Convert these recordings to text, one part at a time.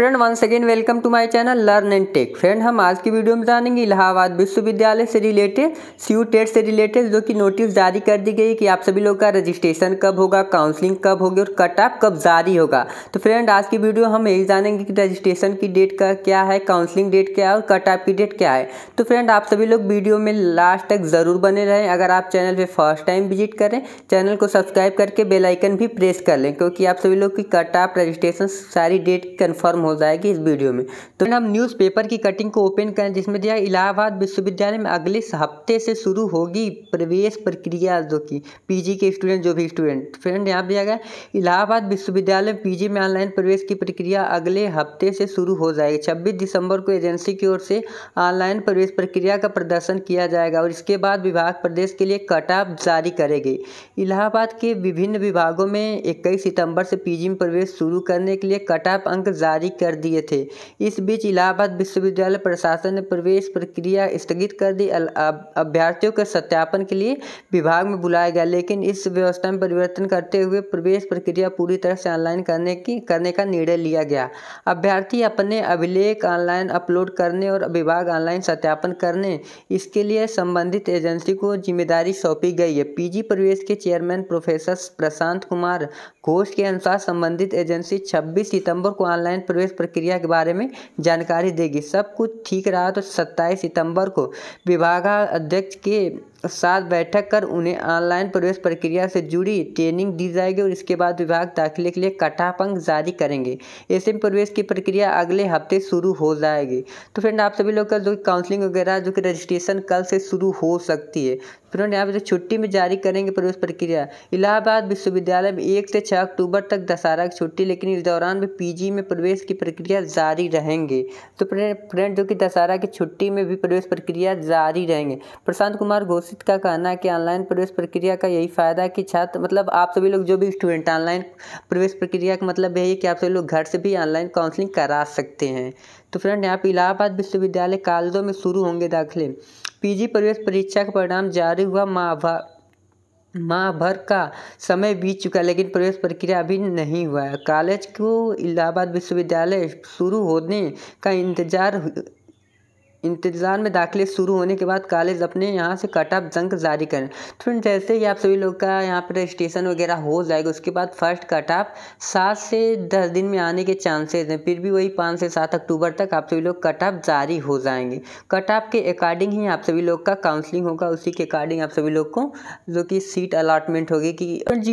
friend once again welcome to my channel learn and tech friend हम आज की वीडियो में जानेंगे इलाहाबाद विश्वविद्यालय से रिलेटेड सी यू टेट से रिलेटेड जो कि नोटिस जारी कर दी गई कि आप सभी लोग का रजिस्ट्रेशन कब होगा काउंसलिंग कब होगी और कट ऑफ कब जारी होगा तो फ्रेंड आज की वीडियो हम यही जानेंगे कि रजिस्ट्रेशन की डेट का क्या है काउंसलिंग डेट क्या है और कट ऑफ की डेट क्या है तो फ्रेंड आप सभी लोग वीडियो में लास्ट तक ज़रूर बने रहें अगर आप चैनल पर फर्स्ट टाइम विजिट करें चैनल को सब्सक्राइब करके बेलाइकन भी प्रेस कर लें क्योंकि आप सभी लोग की कट ऑफ रजिस्ट्रेशन सारी डेट कन्फर्म हो जाएगी इस वीडियो में तो हम न्यूज़पेपर की कटिंग को ओपन करें जिसमें दिया हाँ, इलाहाबाद विश्वविद्यालय में अगले हफ्ते से शुरू होगी प्रवेश प्रक्रिया जो कि पी के स्टूडेंट जो भी स्टूडेंट फ्रेंड यहाँ दिया गया इलाहाबाद विश्वविद्यालय पी में ऑनलाइन प्रवेश की प्रक्रिया अगले हफ्ते से शुरू हो जाएगी छब्बीस दिसंबर को एजेंसी की ओर से ऑनलाइन प्रवेश प्रक्रिया का प्रदर्शन किया जाएगा और इसके बाद विभाग प्रदेश के लिए कट ऑफ जारी करेगी इलाहाबाद के विभिन्न विभागों में इक्कीस सितंबर से पीजी में प्रवेश शुरू करने के लिए कट ऑफ अंक जारी कर दिए थे इस बीच इलाहाबाद विश्वविद्यालय प्रशासन ने प्रवेश प्रक्रिया स्थगित कर दी अभ्यर्थियों के सत्यापन के लिए विभाग में बुलाया गया लेकिन इस व्यवस्था में परिवर्तन करते हुए प्रवेश प्रक्रिया पूरी तरह से ऑनलाइन करने की करने का निर्णय लिया गया अभ्यर्थी अपने अभिलेख ऑनलाइन अपलोड करने और विभाग ऑनलाइन सत्यापन करने इसके लिए संबंधित एजेंसी को जिम्मेदारी सौंपी गई है पीजी प्रवेश के चेयरमैन प्रोफेसर प्रशांत कुमार घोष के अनुसार संबंधित एजेंसी 26 सितंबर को ऑनलाइन प्रवेश प्रवेश प्रक्रिया के बारे में जानकारी देगी सब कुछ ठीक रहा तो सत्ताईस सितंबर को विभागाध्यक्ष के साथ बैठक कर उन्हें ऑनलाइन प्रवेश प्रक्रिया से जुड़ी ट्रेनिंग दी जाएगी और इसके बाद विभाग दाखिले के लिए कटापंक जारी करेंगे ऐसे में प्रवेश की प्रक्रिया अगले हफ्ते शुरू हो जाएगी तो फ्रेंड आप सभी लोग का जो काउंसलिंग वगैरह जो कि रजिस्ट्रेशन कल से शुरू हो सकती है फ्रेंड यहाँ पर जो छुट्टी में जारी करेंगे प्रवेश प्रक्रिया इलाहाबाद विश्वविद्यालय में एक से छः अक्टूबर तक दशहरा की छुट्टी लेकिन इस दौरान भी पी में प्रवेश की प्रक्रिया जारी रहेंगे तो फ्रेंड जो कि दशहरा की छुट्टी में भी प्रवेश प्रक्रिया जारी रहेंगे प्रशांत कुमार घोषित का कहना है कि ऑनलाइन प्रवेश प्रक्रिया का यही फ़ायदा है कि छात्र मतलब आप सभी लोग जो भी स्टूडेंट ऑनलाइन प्रवेश प्रक्रिया का मतलब यही है कि आप सभी लोग घर से भी ऑनलाइन काउंसलिंग करा सकते हैं तो फ्रेंड यहाँ पर इलाहाबाद विश्वविद्यालय कालजों में शुरू होंगे दाखिले पीजी प्रवेश परीक्षा का परिणाम जारी हुआ माभा माह भर का समय बीत चुका है लेकिन प्रवेश प्रक्रिया अभी नहीं हुआ है कॉलेज को इलाहाबाद विश्वविद्यालय शुरू होने का इंतजार इंतज़ार में दाखिले शुरू होने के बाद कॉलेज अपने यहाँ से कट ऑफ जंक जारी करें तो फिर जैसे ही आप सभी लोग का यहाँ पर रजिस्ट्रेशन वगैरह हो जाएगा उसके बाद फर्स्ट कट ऑफ सात से दस दिन में आने के चांसेज हैं फिर भी वही पाँच से सात अक्टूबर तक आप सभी लोग कट ऑफ जारी हो जाएंगे कट ऑफ के अकॉर्डिंग ही आप सभी लोग का काउंसलिंग होगा उसी के अकॉर्डिंग आप सभी लोग को जो कि सीट अलाटमेंट होगी कि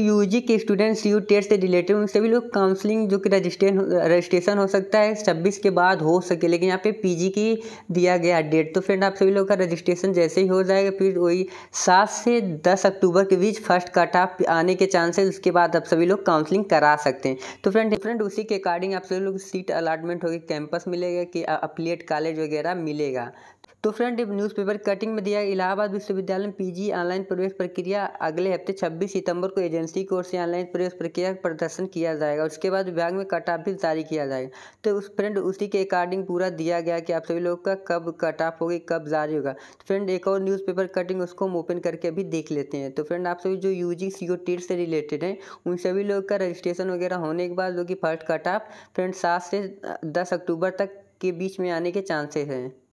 U K students U TET से रिलेटेड उन सभी लोग काउंसलिंग जो कि रजिस्ट्रेशन रजिस्ट्रेशन हो सकता है छब्बीस के बाद हो सके लेकिन यहाँ पे पी की दिया दिया गया डेट तो फ्रेंड आप सभी लोग का रजिस्ट्रेशन जैसे ही हो जाएगा फिर वही सात से दस अक्टूबर के बीच फर्स्ट कट ऑफ आने के चांसेस उसके बाद आप सभी लोग काउंसलिंग करा सकते हैं तो फ्रेंड फ्रेंड उसी के अकॉर्डिंग आप सभी लोग सीट अलाटमेंट होगी कैंपस मिलेगा कि अपलेट कॉलेज वगैरह मिलेगा तो फ्रेंड न्यूज़पेपर कटिंग में दिया इलाहाबाद विश्वविद्यालय में पीजी ऑनलाइन प्रवेश प्रक्रिया अगले हफ्ते 26 सितंबर को एजेंसी की ओर से ऑनलाइन प्रवेश प्रक्रिया का प्रदर्शन किया जाएगा उसके बाद विभाग में कट ऑफ भी जारी किया जाएगा तो उस फ्रेंड उसी के अकॉर्डिंग पूरा दिया गया कि आप सभी लोग का कब कब कट ऑफ होगी कब जारी होगा तो फ्रेंड एक और न्यूज़पेपर कटिंग उसको हम ओपन करके अभी देख लेते हैं तो फ्रेंड आप सभी जो यू जी सी ओ से रिलेटेड हैं उन सभी लोग का रजिस्ट्रेशन वगैरह होने के बाद जो कि फर्स्ट कट ऑफ फ्रेंड सात से दस अक्टूबर तक के बीच में आने के चांसेस हैं